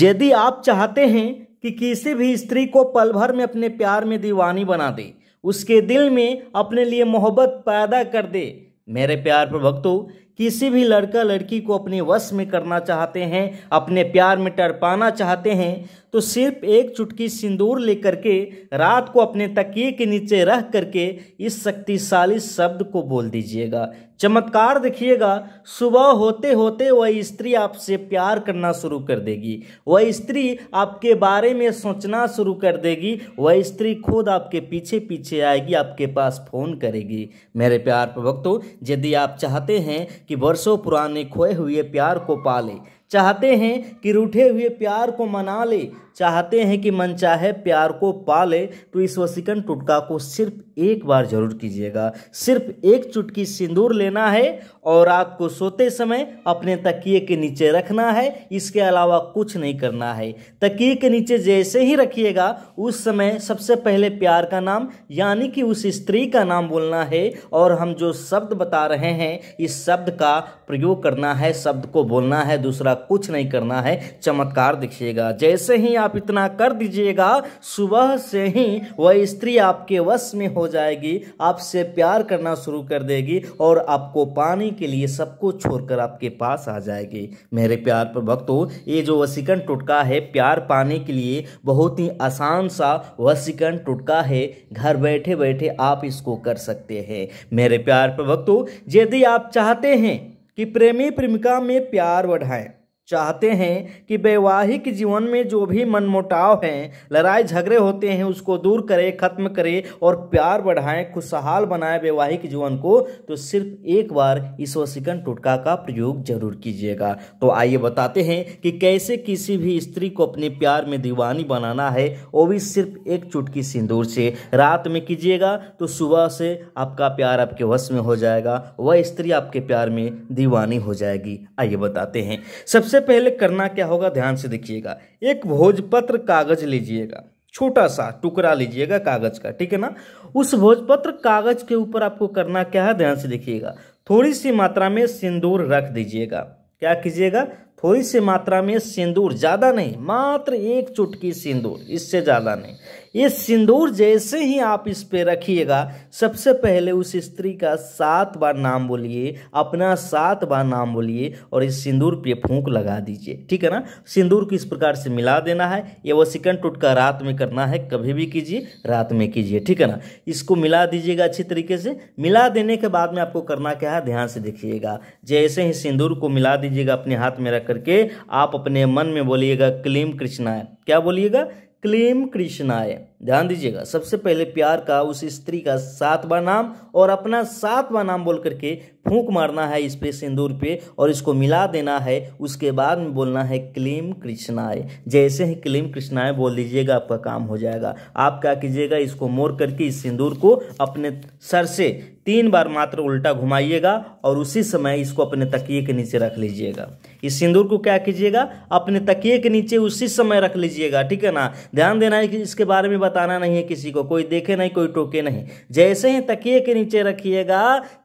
यदि आप चाहते हैं कि किसी भी स्त्री को पल भर में अपने प्यार में दीवानी बना दे उसके दिल में अपने लिए मोहब्बत पैदा कर दे मेरे प्यार पर भक्तों किसी भी लड़का लड़की को अपने वश में करना चाहते हैं अपने प्यार में टरपाना चाहते हैं तो सिर्फ एक चुटकी सिंदूर लेकर के रात को अपने तकिए के नीचे रह करके इस शक्तिशाली शब्द को बोल दीजिएगा चमत्कार देखिएगा सुबह होते होते वह स्त्री आपसे प्यार करना शुरू कर देगी वह स्त्री आपके बारे में सोचना शुरू कर देगी वह स्त्री खुद आपके पीछे पीछे आएगी आपके पास फ़ोन करेगी मेरे प्यार प्रवक्तो यदि आप चाहते हैं कि वर्षों पुराने खोए हुए प्यार को पा ले चाहते हैं कि रूठे हुए प्यार को मना ले चाहते हैं कि मन चाहे प्यार को पा ले तो इस वसीकन टुटका को सिर्फ एक बार जरूर कीजिएगा सिर्फ एक चुटकी सिंदूर लेना है और रात को सोते समय अपने तकिए के नीचे रखना है इसके अलावा कुछ नहीं करना है तकिए के नीचे जैसे ही रखिएगा उस समय सबसे पहले प्यार का नाम यानी कि उस स्त्री का नाम बोलना है और हम जो शब्द बता रहे हैं इस शब्द का प्रयोग करना है शब्द को बोलना है दूसरा कुछ नहीं करना है चमत्कार दिखिएगा जैसे ही आप इतना कर दीजिएगा सुबह से ही वह स्त्री आपके वश में हो जाएगी आपसे प्यार करना शुरू कर देगी और आपको पाने के लिए सबको छोड़कर आपके पास आ जाएगी मेरे प्यार पर भक्तों ये जो वसीकरण टुटका है प्यार पाने के लिए बहुत ही आसान सा वसीकरण टुटका है घर बैठे बैठे आप इसको कर सकते हैं मेरे प्यार पर भक्तों यदि आप चाहते हैं कि प्रेमी प्रेमिका में प्यार बढ़ाएं चाहते हैं कि वैवाहिक जीवन में जो भी मनमुटाव हैं लड़ाई झगड़े होते हैं उसको दूर करें खत्म करें और प्यार बढ़ाएं खुशहाल बनाएं वैवाहिक जीवन को तो सिर्फ एक बार इस वसीकन टोटका का प्रयोग जरूर कीजिएगा तो आइए बताते हैं कि कैसे किसी भी स्त्री को अपने प्यार में दीवानी बनाना है वो भी सिर्फ एक चुटकी सिंदूर से रात में कीजिएगा तो सुबह से आपका प्यार आपके वश में हो जाएगा वह स्त्री आपके प्यार में दीवानी हो जाएगी आइए बताते हैं सबसे सबसे पहले करना क्या होगा ध्यान से देखिएगा एक भोजपत्र कागज लीजिएगा छोटा सा टुकड़ा लीजिएगा कागज का ठीक है ना उस भोजपत्र कागज के ऊपर आपको करना क्या है ध्यान से देखिएगा थोड़ी सी मात्रा में सिंदूर रख दीजिएगा क्या कीजिएगा थोड़ी सी मात्रा में सिंदूर ज़्यादा नहीं मात्र एक चुटकी सिंदूर इससे ज़्यादा नहीं ये सिंदूर जैसे ही आप इस पे रखिएगा सबसे पहले उस स्त्री का सात बार नाम बोलिए अपना सात बार नाम बोलिए और इस सिंदूर पे फूंक लगा दीजिए ठीक है ना सिंदूर को इस प्रकार से मिला देना है ये वो सिकंड टुटका रात में करना है कभी भी कीजिए रात में कीजिए ठीक है ना इसको मिला दीजिएगा अच्छी तरीके से मिला देने के बाद में आपको करना क्या है ध्यान से देखिएगा जैसे ही सिंदूर को मिला दीजिएगा अपने हाथ में रख करके आप अपने मन में बोलिएगा क्लीम कृष्णाय क्या बोलिएगा क्लीम कृष्णाय ध्यान दीजिएगा सबसे पहले प्यार का उस स्त्री का सातवां नाम और अपना सातवां नाम बोल करके फूंक मारना है इस पे सिंदूर पे और इसको मिला देना है उसके बाद में बोलना है क्लीम कृष्णाय जैसे ही क्लीम कृष्णाय बोल दीजिएगा आपका काम हो जाएगा आप क्या कीजिएगा इसको मोड़ करके इस सिंदूर को अपने सर से तीन बार मात्र उल्टा घुमाइएगा और उसी समय इसको अपने तकिए के नीचे रख लीजिएगा इस सिंदूर को क्या कीजिएगा अपने तकिए के नीचे उसी समय रख लीजिएगा ठीक है ना ध्यान देना है कि इसके बारे में बताना नहीं है किसी को कोई देखे नहीं कोई टोके नहीं जैसे ही तकिए के नीचे रखिएगा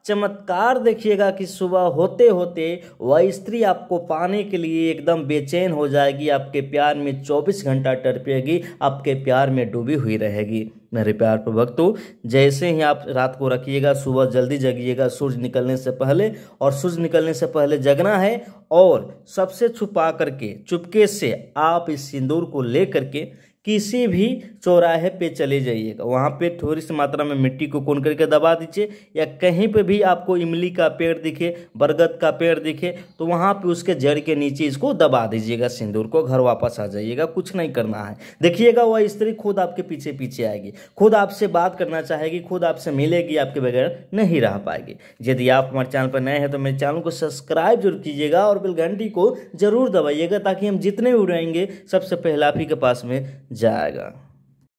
चमत्कार देखिएगा कि सुबह होते होते वह स्त्री आपको पाने के लिए एकदम बेचैन हो जाएगी आपके प्यार में चौबीस घंटा टरपेगी आपके प्यार में डूबी हुई रहेगी मेरे पर भक्तों तो जैसे ही आप रात को रखिएगा सुबह जल्दी जगिएगा सूर्य निकलने से पहले और सूर्य निकलने से पहले जगना है और सबसे छुपा करके चुपके से आप इस सिंदूर को ले करके किसी भी चौराहे पे चले जाइएगा वहाँ पे थोड़ी सी मात्रा में मिट्टी को कौन करके दबा दीजिए या कहीं पे भी आपको इमली का पेड़ दिखे बरगद का पेड़ दिखे तो वहाँ पे उसके जड़ के नीचे इसको दबा दीजिएगा सिंदूर को घर वापस आ जाइएगा कुछ नहीं करना है देखिएगा वह स्त्री खुद आपके पीछे पीछे आएगी खुद आपसे बात करना चाहेगी खुद आपसे मिलेगी आपके बगैर नहीं रह पाएगी यदि आप हमारे चैनल पर नए हैं तो मेरे चैनल को सब्सक्राइब जरूर कीजिएगा और बिलघंटी को जरूर दबाइएगा ताकि हम जितने भी उड़ाएंगे सबसे पहले आप ही के पास में जाएगा